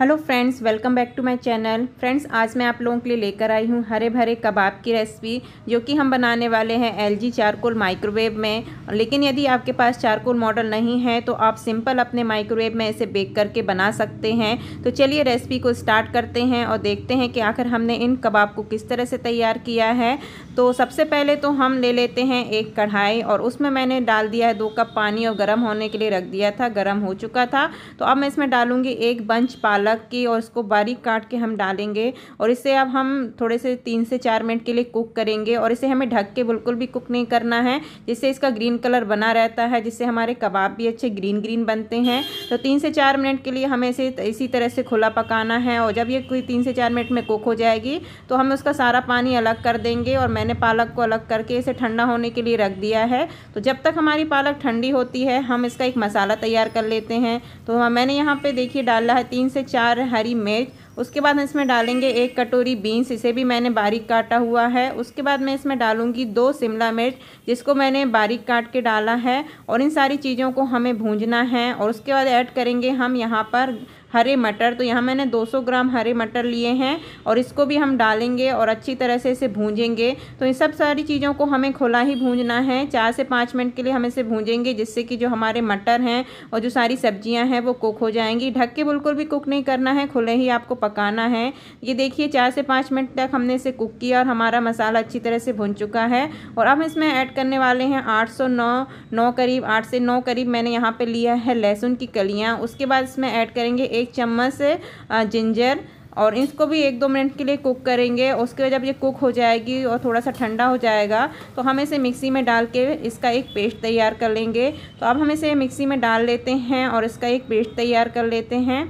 hello friends welcome back to my channel friends आज मैं आप लोगों के लिए लेकर आई हूँ हरे भरे कबाब की रेसिपी जो कि हम बनाने वाले हैं एलजी चारकोल माइक्रोवेव में लेकिन यदि आपके पास चारकोल मॉडल नहीं है तो आप सिंपल अपने माइक्रोवेव में इसे बेक करके बना सकते हैं तो चलिए रेसिपी को स्टार्ट करते हैं और देखते हैं कि आखिर हमने इन कबाब को किस तरह से तैयार किया है तो सबसे पहले तो हम ले लेते हैं एक कढ़ाई और उसमें मैंने डाल दिया है दो कप पानी और गर्म होने के लिए रख दिया था गर्म हो चुका था तो अब मैं इसमें डालूँगी एक बंच पालक अलग की और इसको बारीक काट के हम डालेंगे और इसे अब हम थोड़े से तीन से चार मिनट के लिए कुक करेंगे और इसे हमें ढक के बिल्कुल भी कुक नहीं करना है जिससे इसका ग्रीन कलर बना रहता है जिससे हमारे कबाब भी अच्छे ग्रीन ग्रीन बनते हैं तो तीन से चार मिनट के लिए हमें इसे इसी तरह से खुला पकाना है और जब ये कोई तीन से चार मिनट में कुक हो जाएगी तो हम उसका सारा पानी अलग कर देंगे और मैंने पालक को अलग करके इसे ठंडा होने के लिए रख दिया है तो जब तक हमारी पालक ठंडी होती है हम इसका एक मसाला तैयार कर लेते हैं तो मैंने यहाँ पे देखिए डाला है तीन से चार हरी मिर्च उसके बाद हम इसमें डालेंगे एक कटोरी बीन्स इसे भी मैंने बारीक काटा हुआ है उसके बाद मैं इसमें डालूंगी दो शिमला मिर्च जिसको मैंने बारीक काट के डाला है और इन सारी चीज़ों को हमें भूंजना है और उसके बाद ऐड करेंगे हम यहाँ पर हरे मटर तो यहाँ मैंने 200 ग्राम हरे मटर लिए हैं और इसको भी हम डालेंगे और अच्छी तरह से इसे भूंजेंगे तो इन सब सारी चीज़ों को हमें खुला ही भूंजना है चार से पाँच मिनट के लिए हम इसे भूंजेंगे जिससे कि जो हमारे मटर हैं और जो सारी सब्जियाँ हैं वो कुक हो जाएंगी ढक के बिल्कुल भी कुक नहीं करना है खुले ही आपको पकाना है ये देखिए चार से पाँच मिनट तक हमने इसे कुक किया और हमारा मसाला अच्छी तरह से भून चुका है और अब इसमें ऐड करने वाले हैं आठ सौ नौ नौ करीब आठ से नौ करीब मैंने यहाँ पर लिया है लहसुन की कलियाँ उसके बाद इसमें ऐड करेंगे एक एक चम्मच जिंजर और इसको भी एक दो मिनट के लिए कुक करेंगे उसके बाद जब ये कुक हो जाएगी और थोड़ा सा ठंडा हो जाएगा तो हम इसे मिक्सी में डाल के इसका एक पेस्ट तैयार कर लेंगे तो अब हम इसे मिक्सी में डाल लेते हैं और इसका एक पेस्ट तैयार कर लेते हैं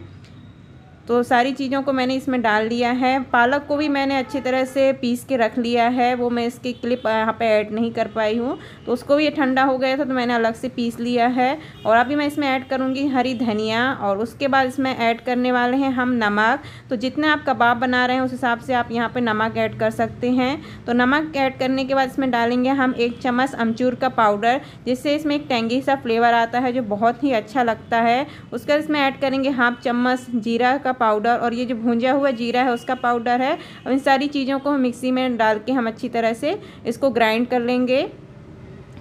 तो सारी चीज़ों को मैंने इसमें डाल दिया है पालक को भी मैंने अच्छी तरह से पीस के रख लिया है वो मैं इसके क्लिप यहाँ पे ऐड नहीं कर पाई हूँ तो उसको भी ये ठंडा हो गया था तो मैंने अलग से पीस लिया है और अभी मैं इसमें ऐड करूँगी हरी धनिया और उसके बाद इसमें ऐड करने वाले हैं हम नमक तो जितने आप कबाब बना रहे हैं उस हिसाब से आप यहाँ पर नमक ऐड कर सकते हैं तो नमक ऐड करने के बाद इसमें डालेंगे हम एक चम्मच अमचूर का पाउडर जिससे इसमें एक टेंगी सा फ्लेवर आता है जो बहुत ही अच्छा लगता है उसके बाद इसमें ऐड करेंगे हाफ चम्मच जीरा का पाउडर और ये जो भूंजा हुआ जीरा है उसका पाउडर है अब इन सारी चीज़ों को हम मिक्सी में डाल के हम अच्छी तरह से इसको ग्राइंड कर लेंगे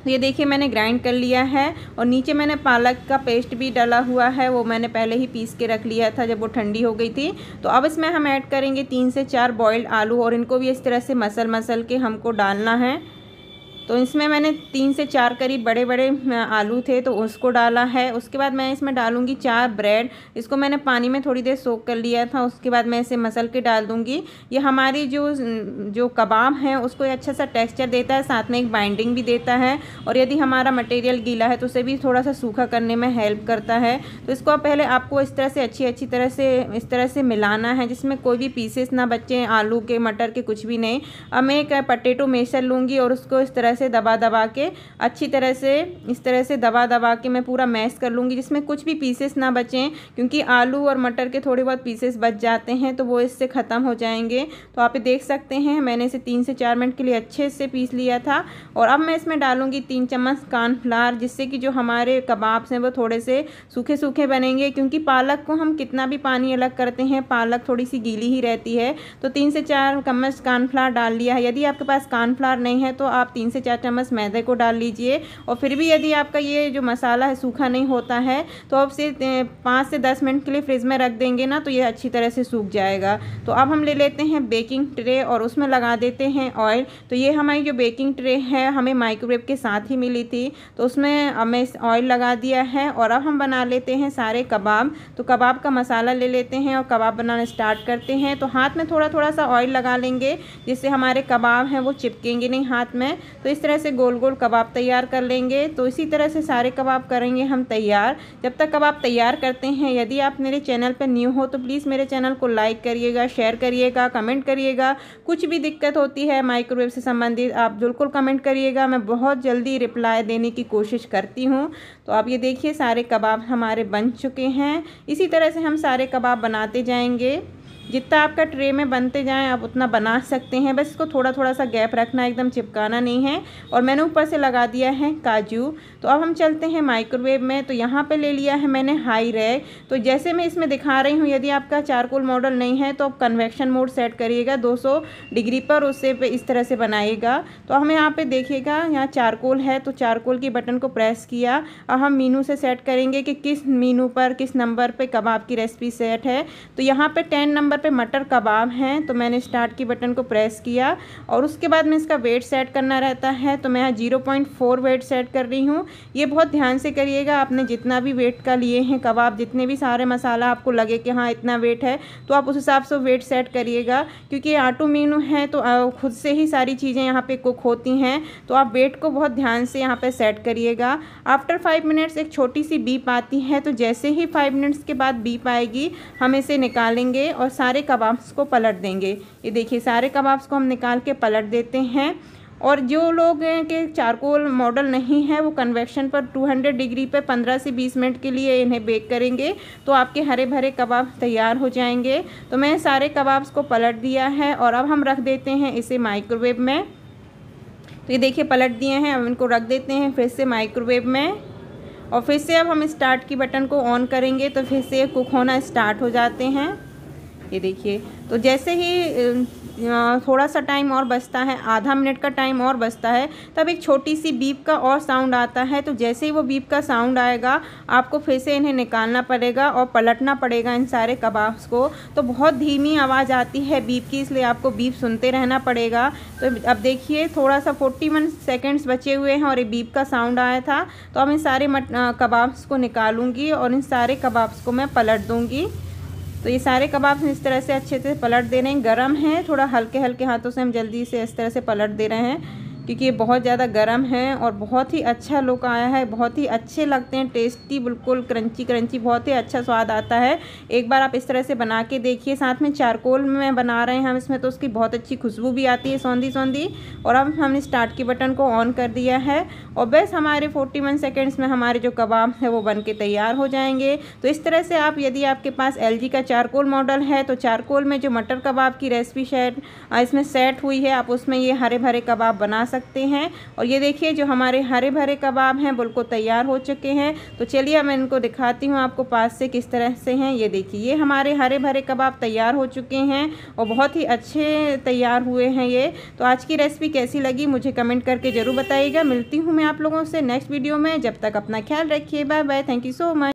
तो ये देखिए मैंने ग्राइंड कर लिया है और नीचे मैंने पालक का पेस्ट भी डाला हुआ है वो मैंने पहले ही पीस के रख लिया था जब वो ठंडी हो गई थी तो अब इसमें हम ऐड करेंगे तीन से चार बॉयल्ड आलू और इनको भी इस तरह से मसल मसल के हमको डालना है तो इसमें मैंने तीन से चार करीब बड़े बड़े आलू थे तो उसको डाला है उसके बाद मैं इसमें डालूंगी चार ब्रेड इसको मैंने पानी में थोड़ी देर सोख कर लिया था उसके बाद मैं इसे मसल के डाल दूंगी ये हमारी जो जो कबाब है उसको अच्छा सा टेक्स्चर देता है साथ में एक बाइंडिंग भी देता है और यदि हमारा मटेरियल गीला है तो उसे भी थोड़ा सा सूखा करने में हेल्प करता है तो इसको आप पहले आपको इस तरह से अच्छी अच्छी तरह से इस तरह से मिलाना है जिसमें कोई भी पीसेस ना बचे आलू के मटर के कुछ भी नहीं अब मैं एक पटेटो मेसर लूँगी और उसको इस तरह तरह से दबा दबा के अच्छी तरह से इस तरह से दबा दबा के मैं पूरा मैश कर लूँगी जिसमें कुछ भी पीसेस ना बचें क्योंकि आलू और मटर के थोड़े बहुत पीसेस बच जाते हैं तो वो इससे ख़त्म हो जाएंगे तो आप देख सकते हैं मैंने इसे तीन से चार मिनट के लिए अच्छे से पीस लिया था और अब मैं इसमें डालूँगी तीन चम्मच कानफ्लार जिससे कि जो हमारे कबाब्स हैं वो थोड़े से सूखे सूखे बनेंगे क्योंकि पालक को हम कितना भी पानी अलग करते हैं पालक थोड़ी सी गीली ही रहती है तो तीन से चार चम्मच कानफ्लार डाल लिया है यदि आपके पास कानफ्लार नहीं है तो आप तीन से चार चम्मच मैदे को डाल लीजिए और फिर भी यदि आपका ये जो मसाला है सूखा नहीं होता है तो आप सिर्फ पाँच से दस मिनट के लिए फ्रिज में रख देंगे ना तो ये अच्छी तरह से सूख जाएगा तो अब हम ले लेते हैं बेकिंग ट्रे और उसमें लगा देते हैं ऑयल तो ये हमारी जो बेकिंग ट्रे है हमें माइक्रोवेव के साथ ही मिली थी तो उसमें हमें ऑयल लगा दिया है और अब हम बना लेते हैं सारे कबाब तो कबाब का मसाला ले लेते हैं और कबाब बनाना स्टार्ट करते हैं तो हाथ में थोड़ा थोड़ा सा ऑयल लगा लेंगे जिससे हमारे कबाब हैं वो चिपकेंगे नहीं हाथ में तो इस तरह से गोल गोल कबाब तैयार कर लेंगे तो इसी तरह से सारे कबाब करेंगे हम तैयार जब तक कबाब तैयार करते हैं यदि आप मेरे चैनल पर न्यू हो तो प्लीज़ मेरे चैनल को लाइक करिएगा शेयर करिएगा कमेंट करिएगा कुछ भी दिक्कत होती है माइक्रोवेव से संबंधित आप बिल्कुल कमेंट करिएगा मैं बहुत जल्दी रिप्लाई देने की कोशिश करती हूँ तो आप ये देखिए सारे कबाब हमारे बन चुके हैं इसी तरह से हम सारे कबाब बनाते जाएंगे जितना आपका ट्रे में बनते जाएं आप उतना बना सकते हैं बस इसको थोड़ा थोड़ा सा गैप रखना एकदम चिपकाना नहीं है और मैंने ऊपर से लगा दिया है काजू तो अब हम चलते हैं माइक्रोवेव में तो यहाँ पे ले लिया है मैंने हाई रैक तो जैसे मैं इसमें दिखा रही हूँ यदि आपका चारकोल मॉडल नहीं है तो आप कन्वेक्शन मोड सेट करिएगा दो डिग्री पर उससे पे इस तरह से बनाइएगा तो हम यहाँ पर देखिएगा यहाँ चारकोल है तो चारकोल की बटन को प्रेस किया और हम मीनू से सेट करेंगे कि किस मीनू पर किस नंबर पर कबाब की रेसिपी सेट है तो यहाँ पर टेन नंबर नंबर पे मटर कबाब हैं तो मैंने स्टार्ट की बटन को प्रेस किया और उसके बाद में इसका वेट सेट करना रहता है तो मैं यहाँ zero point four weight set कर रही हूँ ये बहुत ध्यान से करिएगा आपने जितना भी वेट का लिए हैं कबाब जितने भी सारे मसाला आपको लगे कि हाँ इतना वेट है तो आप उस हिसाब से वेट सेट करिएगा क्योंकि आटो मीनू है तो खुद से ही सारी चीज़ें यहाँ पर कुक होती हैं तो आप वेट को बहुत ध्यान से यहाँ पर सेट करिएगा आफ्टर फाइव मिनट्स एक छोटी सी बीप आती है तो जैसे ही फाइव मिनट्स के बाद बीप आएगी हम इसे निकालेंगे और सारे कबाब्स को पलट देंगे ये देखिए सारे कबाब्स को हम निकाल के पलट देते हैं और जो लोग के चारकोल मॉडल नहीं है वो कन्वेक्शन पर 200 डिग्री पर 15 से 20 मिनट के लिए इन्हें बेक करेंगे तो आपके हरे भरे कबाब तैयार हो जाएंगे तो मैं सारे कबाब्स को पलट दिया है और अब हम रख देते हैं इसे माइक्रोवेव में तो ये देखिए पलट दिए हैं अब इनको रख देते हैं फिर से माइक्रोवेव में और फिर से अब हम स्टार्ट की बटन को ऑन करेंगे तो फिर से कुक होना स्टार्ट हो जाते हैं ये देखिए तो जैसे ही थोड़ा सा टाइम और बचता है आधा मिनट का टाइम और बचता है तब एक छोटी सी बीप का और साउंड आता है तो जैसे ही वो बीप का साउंड आएगा आपको फिर से इन्हें निकालना पड़ेगा और पलटना पड़ेगा इन सारे कबाब्स को तो बहुत धीमी आवाज़ आती है बीप की इसलिए आपको बीप सुनते रहना पड़ेगा तो अब देखिए थोड़ा सा फोर्टी वन सेकेंड्स बचे हुए हैं और ये बीप का साउंड आया था तो अब इन सारे कबाब्स को निकालूंगी और इन सारे कबाब्स को मैं पलट दूँगी तो ये सारे कबाब हम इस तरह से अच्छे से पलट दे रहे हैं गर्म है थोड़ा हल्के हल्के हाथों से हम जल्दी से इस तरह से पलट दे रहे हैं क्योंकि ये बहुत ज़्यादा गर्म है और बहुत ही अच्छा लुक आया है बहुत ही अच्छे लगते हैं टेस्टी बिल्कुल क्रंची क्रंची बहुत ही अच्छा स्वाद आता है एक बार आप इस तरह से बना के देखिए साथ में चारकोल में बना रहे हैं हम इसमें तो उसकी बहुत अच्छी खुशबू भी आती है सौंधी सौंधी और अब हमने स्टार्ट के बटन को ऑन कर दिया है और बस हमारे फोर्टी वन सेकेंड्स में हमारे जो कबाब है वो बन के तैयार हो जाएंगे तो इस तरह से आप यदि आपके पास एल का चारकोल मॉडल है तो चारकोल में जो मटर कबाब की रेसिपी शेट इसमें सेट हुई है आप उसमें ये हरे भरे कबाब बना सकते हैं और ये देखिए जो हमारे हरे भरे कबाब हैं बिल्कुल तैयार हो चुके हैं तो चलिए मैं इनको दिखाती हूँ आपको पास से किस तरह से हैं ये देखिए ये हमारे हरे भरे कबाब तैयार हो चुके हैं और बहुत ही अच्छे तैयार हुए हैं ये तो आज की रेसिपी कैसी लगी मुझे कमेंट करके ज़रूर बताइएगा मिलती हूँ मैं आप लोगों से नेक्स्ट वीडियो में जब तक अपना ख्याल रखिए bye bye thank you so much